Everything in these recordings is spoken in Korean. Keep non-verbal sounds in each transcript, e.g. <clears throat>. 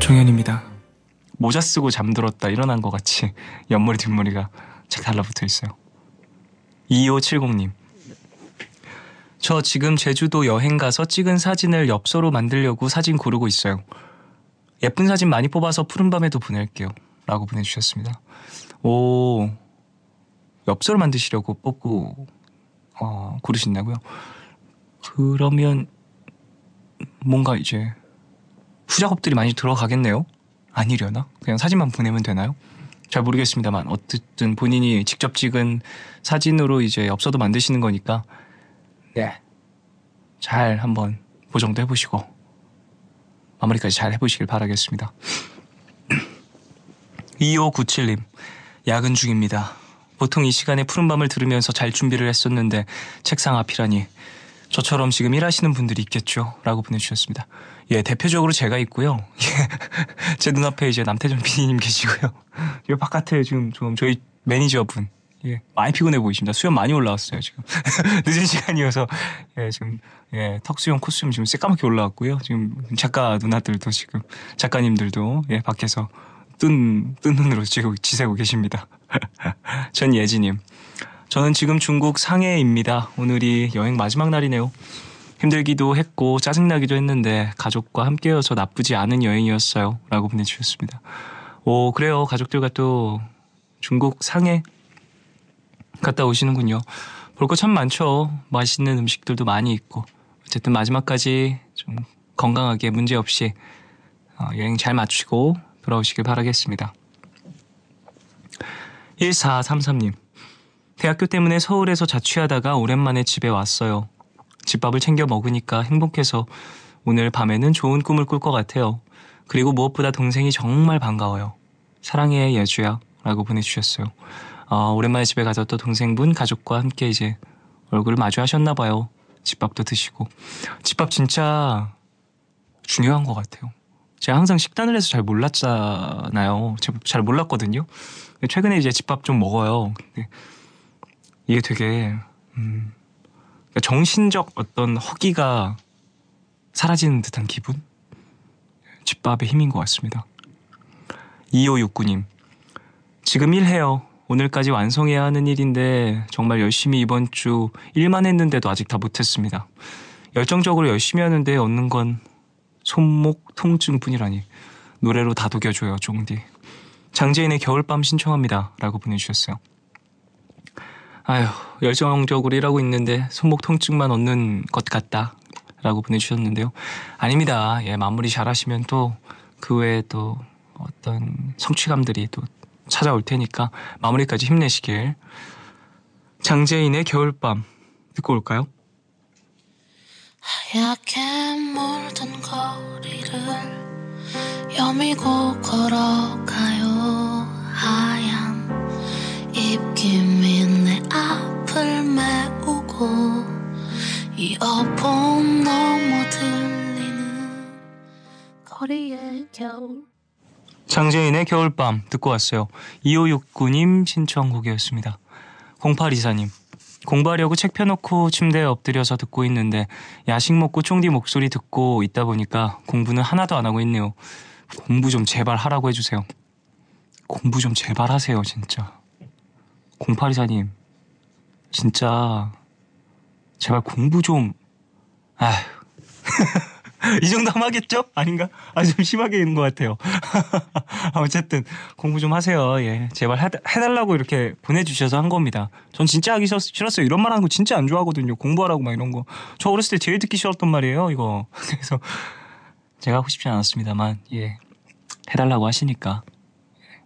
종현입니다. 모자 쓰고 잠들었다 일어난 것 같이 옆머리 뒷머리가 착 달라붙어 있어요. 2570님. 저 지금 제주도 여행 가서 찍은 사진을 엽서로 만들려고 사진 고르고 있어요. 예쁜 사진 많이 뽑아서 푸른 밤에도 보낼게요. 라고 보내주셨습니다. 오, 엽서를 만드시려고 뽑고 어, 고르신다고요? 그러면 뭔가 이제 후작업들이 많이 들어가겠네요? 아니려나? 그냥 사진만 보내면 되나요? 잘 모르겠습니다만 어쨌든 본인이 직접 찍은 사진으로 이제 엽서도 만드시는 거니까 네. 잘 한번 보정도 해보시고 마무리까지 잘 해보시길 바라겠습니다. 2597님 <clears throat> 야근 중입니다. 보통 이 시간에 푸른밤을 들으면서 잘 준비를 했었는데 책상 앞이라니 저처럼 지금 일하시는 분들이 있겠죠 라고 보내주셨습니다 예 대표적으로 제가 있고요 <laughs> 예, 제 눈앞에 이제 남태전 PD님 계시고요 이 <laughs> 바깥에 지금 좀 저희 매니저분 예, 많이 피곤해 보이십니다. 수염 많이 올라왔어요, 지금. <laughs> 늦은 시간이어서, 예, 지금, 예, 턱수염, 콧수염 지금 새까맣게 올라왔고요. 지금 작가 누나들도 지금, 작가님들도, 예, 밖에서 뜬, 뜬 눈으로 지고, 지새고 계십니다. <laughs> 전 예지님. 저는 지금 중국 상해입니다. 오늘이 여행 마지막 날이네요. 힘들기도 했고 짜증나기도 했는데 가족과 함께여서 나쁘지 않은 여행이었어요. 라고 보내주셨습니다. 오, 그래요. 가족들과 또 중국 상해 갔다 오시는군요. 볼 거 참 많죠. 맛있는 음식들도 많이 있고. 어쨌든 마지막까지 좀 건강하게 문제없이 어, 여행 잘 마치고 돌아오시길 바라겠습니다. 1433님. 대학교 때문에 서울에서 자취하다가 오랜만에 집에 왔어요. 집밥을 챙겨 먹으니까 행복해서 오늘 밤에는 좋은 꿈을 꿀 것 같아요. 그리고 무엇보다 동생이 정말 반가워요. 사랑해 예주야 라고 보내주셨어요. 어, 오랜만에 집에 가서 또 동생분 가족과 함께 이제 얼굴을 마주하셨나 봐요. 집밥도 드시고 집밥 진짜 중요한 것 같아요. 제가 항상 식단을 해서 잘 몰랐잖아요. 잘 몰랐거든요. 최근에 이제 집밥 좀 먹어요. 이게 되게 음, 그러니까 정신적 어떤 허기가 사라지는 듯한 기분? 집밥의 힘인 것 같습니다. 2569님. 지금 일해요. 오늘까지 완성해야 하는 일인데 정말 열심히 이번 주 일만 했는데도 아직 다 못했습니다. 열정적으로 열심히 하는데 얻는 건 손목 통증뿐이라니 노래로 다독여줘요 종디 장재인의 겨울밤 신청합니다 라고 보내주셨어요 아휴 열정적으로 일하고 있는데 손목 통증만 얻는 것 같다 라고 보내주셨는데요 아닙니다 예 마무리 잘 하시면 또 그 외에 또 어떤 성취감들이 또 찾아올 테니까 마무리까지 힘내시길 장재인의 겨울밤 듣고 올까요? 하얗게 물든 거리를 여미고 걸어가요 하얀 입김이 내 앞을 메우고 이어폰 넘어 들리는 거리의 겨울 장재인의 겨울밤 듣고 왔어요. 2569님 신청곡이었습니다. 0824님 공부하려고 책 펴놓고 침대에 엎드려서 듣고 있는데 야식 먹고 총디 목소리 듣고 있다 보니까 공부는 하나도 안 하고 있네요. 공부 좀 제발 하라고 해주세요. 공부 좀 제발 하세요, 진짜. 0824님, 진짜 제발 공부 좀... 아휴... <laughs> <laughs> 이 정도 면 하겠죠? 아닌가? 아, 좀 심하게 있는 것 같아요. <laughs> 어쨌든 공부 좀 하세요. 예. 제발 해달라고 이렇게 보내주셔서 한 겁니다. 전 진짜 하기 싫었어요. 이런 말 하는 거 진짜 안 좋아하거든요. 공부하라고 막 이런 거. 저 어렸을 때 제일 듣기 싫었던 말이에요, 이거. <laughs> 그래서 제가 하고 싶지 않았습니다만, 예. 해달라고 하시니까. 예.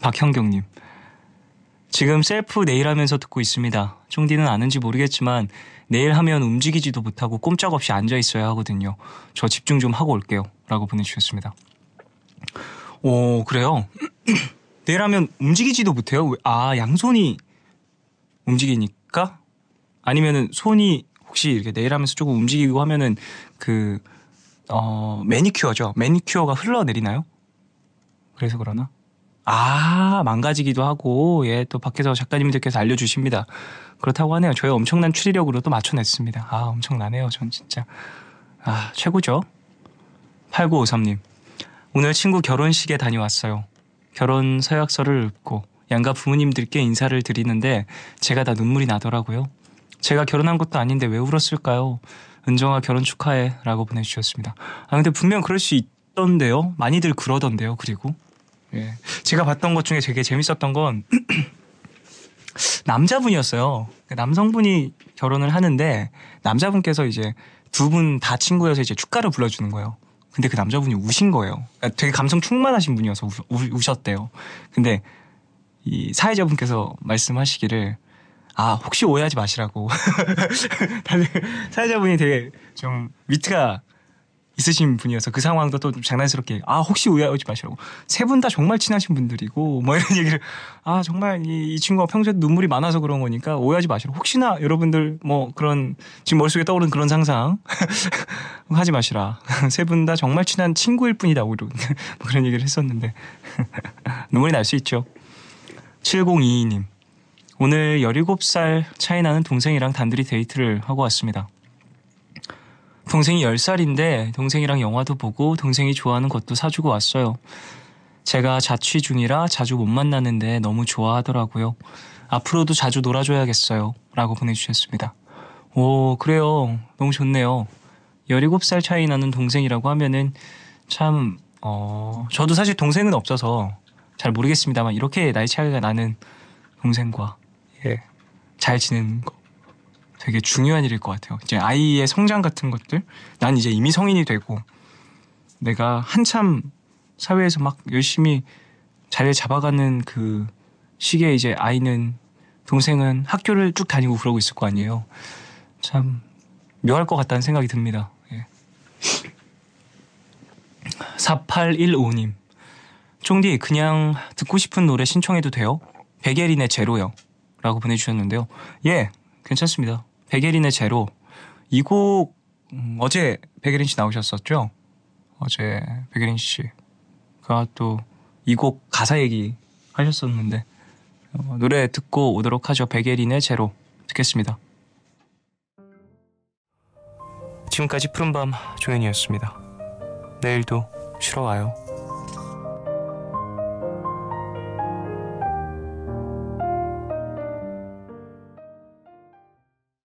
박현경님. 지금 셀프 내일 하면서 듣고 있습니다. 총디는 아는지 모르겠지만 내일 하면 움직이지도 못하고 꼼짝없이 앉아 있어야 하거든요. 저 집중 좀 하고 올게요. 라고 보내주셨습니다. 오, 그래요? 내일 <clears throat> 하면 움직이지도 못해요? 아, 양손이 움직이니까? 아니면은 손이 혹시 이렇게 내일 하면서 조금 움직이고 하면은 그, 어, 매니큐어죠. 매니큐어가 흘러내리나요? 그래서 그러나? 아 망가지기도 하고 예 또 밖에서 작가님들께서 알려주십니다. 그렇다고 하네요. 저의 엄청난 추리력으로 또 맞춰냈습니다. 아 엄청나네요. 전 진짜 아 최고죠. 8953님 오늘 친구 결혼식에 다녀왔어요. 결혼 서약서를 읊고 양가 부모님들께 인사를 드리는데 제가 다 눈물이 나더라고요. 제가 결혼한 것도 아닌데 왜 울었을까요? 은정아 결혼 축하해 라고 보내주셨습니다. 아 근데 분명 그럴 수 있던데요. 많이들 그러던데요. 그리고 예. 제가 봤던 것 중에 되게 재밌었던 건 <clears throat> 남자분이었어요. 남성분이 결혼을 하는데 남자분께서 이제 두 분 다 친구여서 이제 축가를 불러주는 거예요. 근데 그 남자분이 우신 거예요. 그러니까 되게 감성 충만하신 분이어서 우, 우, 우셨대요. 근데 이 사회자분께서 말씀하시기를 아 혹시 오해하지 마시라고 <laughs> 다들 사회자분이 되게 좀 위트가 있으신 분이어서 그 상황도 또 장난스럽게 아 혹시 오해하지 마시라고 세 분 다 정말 친하신 분들이고 뭐 이런 <laughs> 얘기를 아 정말 이, 이 친구가 평소에 눈물이 많아서 그런 거니까 오해하지 마시라고 혹시나 여러분들 뭐 그런 지금 머릿속에 떠오른 그런 상상 <laughs> 하지 마시라 <laughs> 세 분 다 정말 친한 친구일 뿐이다 오히뭐 그런 얘기를 했었는데 눈물이 날 수 있죠 7022님 오늘 17살 차이 나는 동생이랑 단둘이 데이트를 하고 왔습니다 동생이 10살인데 동생이랑 영화도 보고 동생이 좋아하는 것도 사주고 왔어요. 제가 자취 중이라 자주 못 만나는데 너무 좋아하더라고요. 앞으로도 자주 놀아줘야겠어요. 라고 보내주셨습니다. 오, 그래요. 너무 좋네요. 17살 차이 나는 동생이라고 하면은 참, 어, 저도 사실 동생은 없어서 잘 모르겠습니다만 이렇게 나이 차이가 나는 동생과 예, 잘 지내는 거 되게 중요한 일일 것 같아요. 이제 아이의 성장 같은 것들, 난 이제 이미 성인이 되고 내가 한참 사회에서 막 열심히 자리를 잡아가는 그 시기에 이제 아이는 동생은 학교를 쭉 다니고 그러고 있을 거 아니에요. 참 묘할 것 같다는 생각이 듭니다. 예. 4815님. 쫑디, 그냥 듣고 싶은 노래 신청해도 돼요? 백예린의 제로요. 라고 보내주셨는데요. 예, 괜찮습니다. 백예린의 제로 이곡 음, 어제 백예린 씨 나오셨었죠? 어제 백예린 씨가 또 이 곡 가사 얘기 하셨었는데 어, 노래 듣고 오도록 하죠. 백예린의 제로 듣겠습니다. 지금까지 푸른밤 조연이었습니다. 내일도 쉬러 와요.